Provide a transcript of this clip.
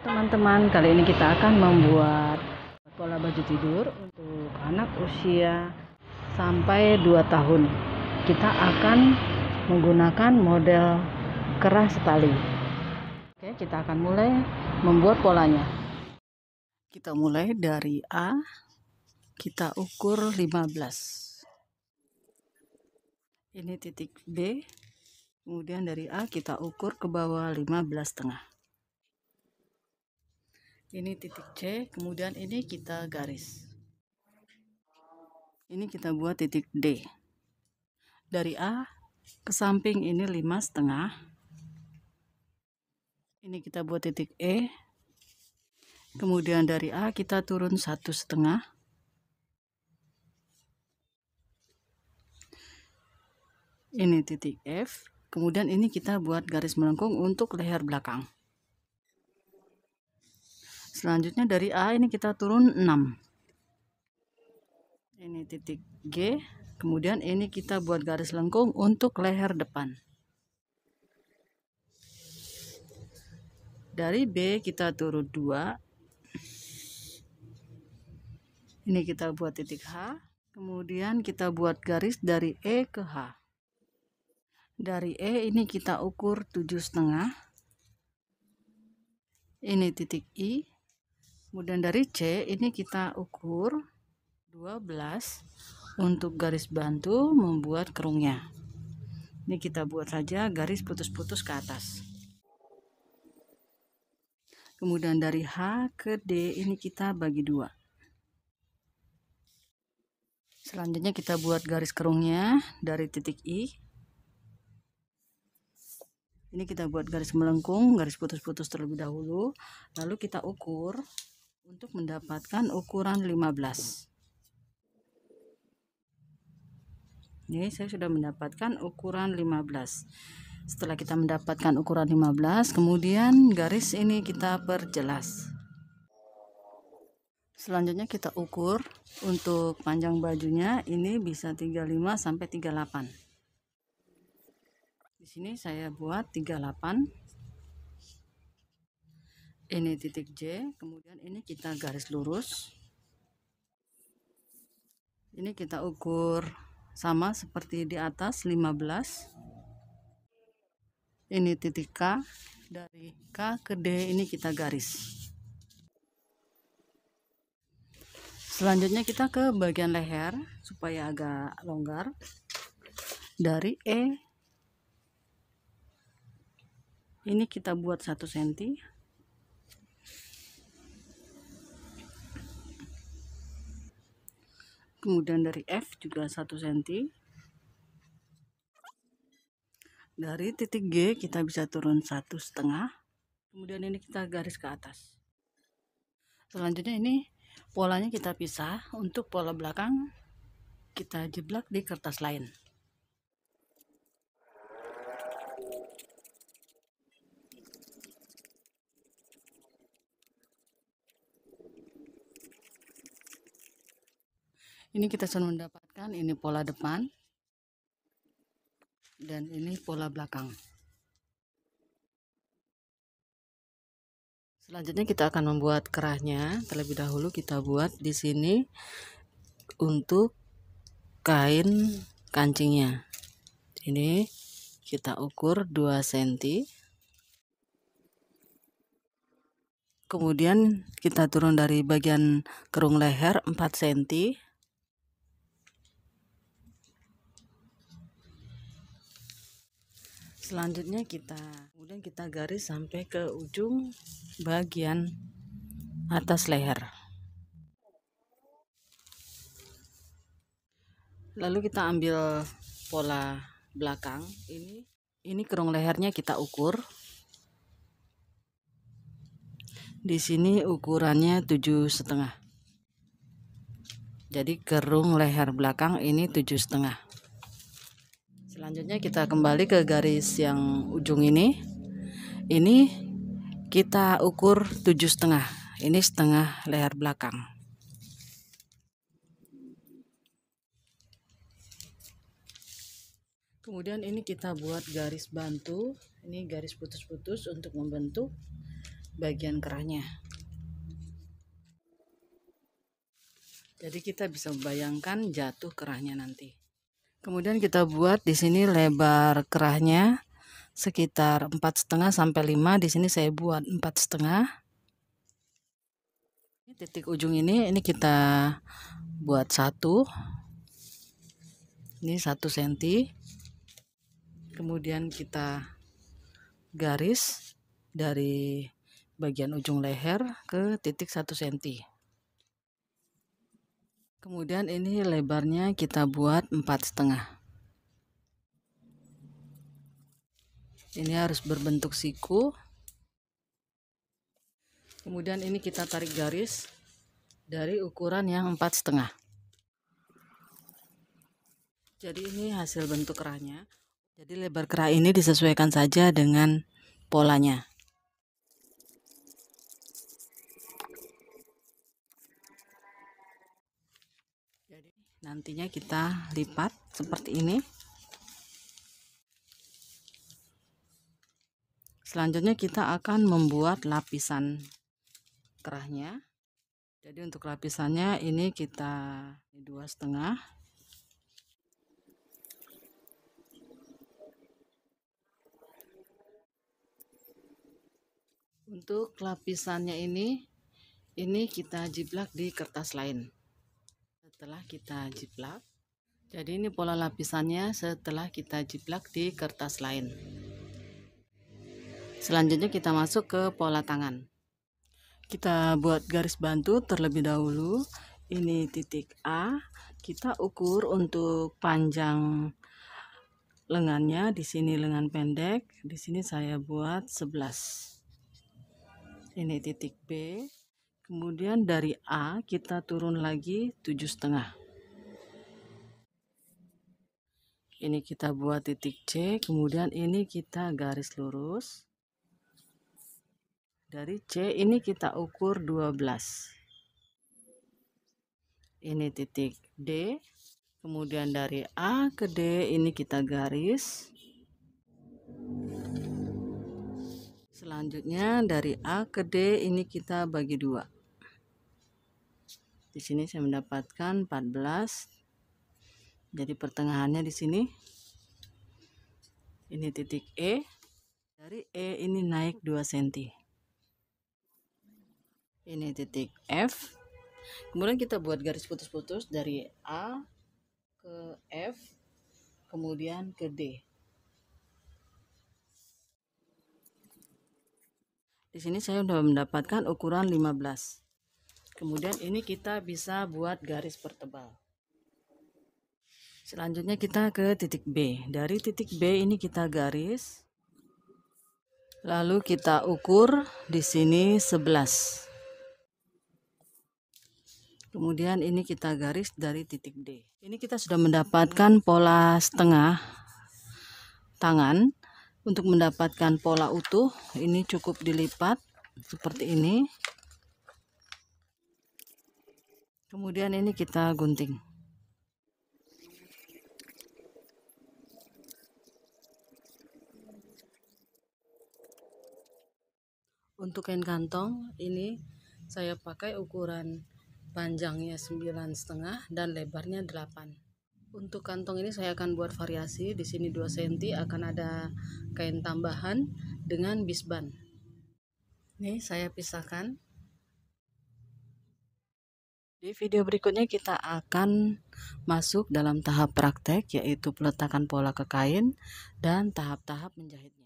teman-teman, kali ini kita akan membuat pola baju tidur untuk anak usia sampai 2 tahun. Kita akan menggunakan model kerah setali. Oke, kita akan mulai membuat polanya. Kita mulai dari A, kita ukur 15. Ini titik B, kemudian dari A kita ukur ke bawah 15 setengah ini titik C kemudian ini kita garis ini kita buat titik D dari A ke samping ini lima setengah ini kita buat titik E kemudian dari A kita turun satu setengah ini titik F kemudian ini kita buat garis melengkung untuk leher belakang selanjutnya dari A ini kita turun 6 ini titik G kemudian ini kita buat garis lengkung untuk leher depan dari B kita turun 2 ini kita buat titik H kemudian kita buat garis dari E ke H dari E ini kita ukur tujuh setengah ini titik I Kemudian dari C ini kita ukur 12 untuk garis bantu membuat kerungnya. Ini kita buat saja garis putus-putus ke atas. Kemudian dari H ke D ini kita bagi dua. Selanjutnya kita buat garis kerungnya dari titik I. Ini kita buat garis melengkung, garis putus-putus terlebih dahulu. Lalu kita ukur untuk mendapatkan ukuran 15 ini saya sudah mendapatkan ukuran 15 setelah kita mendapatkan ukuran 15 kemudian garis ini kita perjelas selanjutnya kita ukur untuk panjang bajunya ini bisa 35 sampai 38 di sini saya buat 38 ini titik J kemudian ini kita garis lurus ini kita ukur sama seperti di atas 15 ini titik K dari K ke D ini kita garis selanjutnya kita ke bagian leher supaya agak longgar dari E ini kita buat 1 cm kemudian dari F juga 1 cm dari titik G kita bisa turun satu setengah kemudian ini kita garis ke atas selanjutnya ini polanya kita pisah untuk pola belakang kita jeblak di kertas lain ini kita sudah mendapatkan ini pola depan dan ini pola belakang selanjutnya kita akan membuat kerahnya terlebih dahulu kita buat di sini untuk kain kancingnya ini kita ukur 2 cm kemudian kita turun dari bagian kerung leher 4 cm selanjutnya kita kemudian kita garis sampai ke ujung bagian atas leher lalu kita ambil pola belakang ini ini kerong lehernya kita ukur di sini ukurannya tujuh setengah jadi kerung leher belakang ini tujuh setengah Selanjutnya kita kembali ke garis yang ujung ini. Ini kita ukur tujuh setengah. Ini setengah leher belakang. Kemudian ini kita buat garis bantu. Ini garis putus-putus untuk membentuk bagian kerahnya. Jadi kita bisa bayangkan jatuh kerahnya nanti. Kemudian kita buat di sini lebar kerahnya sekitar empat setengah sampai 5 di sini saya buat empat setengah titik ujung ini ini kita buat satu ini satu senti kemudian kita garis dari bagian ujung leher ke titik satu senti Kemudian ini lebarnya kita buat empat setengah. Ini harus berbentuk siku. Kemudian ini kita tarik garis dari ukuran yang empat setengah. Jadi ini hasil bentuk kerahnya. Jadi lebar kerah ini disesuaikan saja dengan polanya. nantinya kita lipat seperti ini selanjutnya kita akan membuat lapisan kerahnya jadi untuk lapisannya ini kita dua setengah untuk lapisannya ini ini kita jiplak di kertas lain setelah kita jiplak jadi ini pola lapisannya setelah kita jiplak di kertas lain selanjutnya kita masuk ke pola tangan kita buat garis bantu terlebih dahulu ini titik A kita ukur untuk panjang lengannya di sini lengan pendek di sini saya buat 11 ini titik B Kemudian dari A kita turun lagi tujuh setengah. Ini kita buat titik C, kemudian ini kita garis lurus. Dari C ini kita ukur 12. Ini titik D. Kemudian dari A ke D ini kita garis. Selanjutnya dari A ke D ini kita bagi dua di sini saya mendapatkan 14 jadi pertengahannya di sini ini titik E dari E ini naik 2 cm ini titik F kemudian kita buat garis putus-putus dari A ke F kemudian ke D di sini saya sudah mendapatkan ukuran 15 Kemudian ini kita bisa buat garis pertebal. Selanjutnya kita ke titik B. Dari titik B ini kita garis. Lalu kita ukur di sini 11. Kemudian ini kita garis dari titik D. Ini kita sudah mendapatkan pola setengah tangan. Untuk mendapatkan pola utuh, ini cukup dilipat seperti ini. Kemudian ini kita gunting. Untuk kain kantong ini saya pakai ukuran panjangnya setengah dan lebarnya 8. Untuk kantong ini saya akan buat variasi, di sini 2 cm akan ada kain tambahan dengan bisban. Ini saya pisahkan di video berikutnya kita akan masuk dalam tahap praktek yaitu peletakan pola ke kain dan tahap-tahap menjahit.